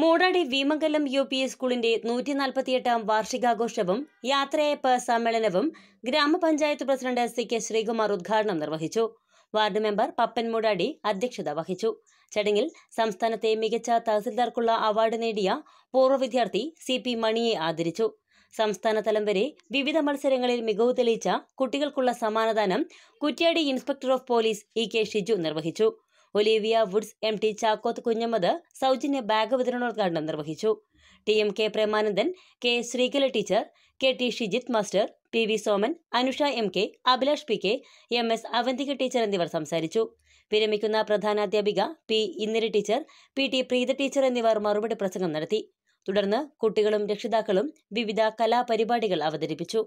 Moodadi Veemangalam U P സ്കൂളിന്റെ നൂറ്റി നാൽപ്പത്തിയെട്ടാം വാർഷികാഘോഷവും യാത്രയയപ്പ് സമ്മേളനവും ഗ്രാമപഞ്ചായത്ത് പ്രസിഡന്റ് സി കെ ശ്രീകുമാർ ഉദ്ഘാടനം നിർവഹിച്ചു വാർഡ് മെമ്പർ പപ്പൻ മൂടാടി അധ്യക്ഷത വഹിച്ചു ചടങ്ങിൽ സംസ്ഥാനത്തെ മികച്ച തഹസിൽദാർക്കുള്ള അവാർഡ് നേടിയ പൂർവ്വ വിദ്യാർത്ഥി സി പി മണിയെ ആദരിച്ചു സംസ്ഥാനതലം വരെ വിവിധ മത്സരങ്ങളിൽ മികവ് തെളിയിച്ച കുട്ടികൾക്കുള്ള സമ്മാനദാനം Kuttiadi inspector of police E K Shiju നിർവഹിച്ചു Olivia Woods M T Chakkoth Kunhammad സൗജന്യ ബാഗ് വിതരണോദ്ഘാടനം നിർവഹിച്ചു T M K Premanandan K Sreekala teacher K T Shijith master P V Soman Anusha M K Abhilash P K M S Avanthika teacher എന്നിവർ സംസാരിച്ചു വിരമിക്കുന്ന പ്രധാനാധ്യാപിക P Indira teacher P T Preetha teacher എന്നിവർ മറുപടി പ്രസംഗം നടത്തി തുടർന്ന് കുട്ടികളും രക്ഷിതാക്കളും വിവിധ കലാപരിപാടികൾ അവതരിപ്പിച്ചു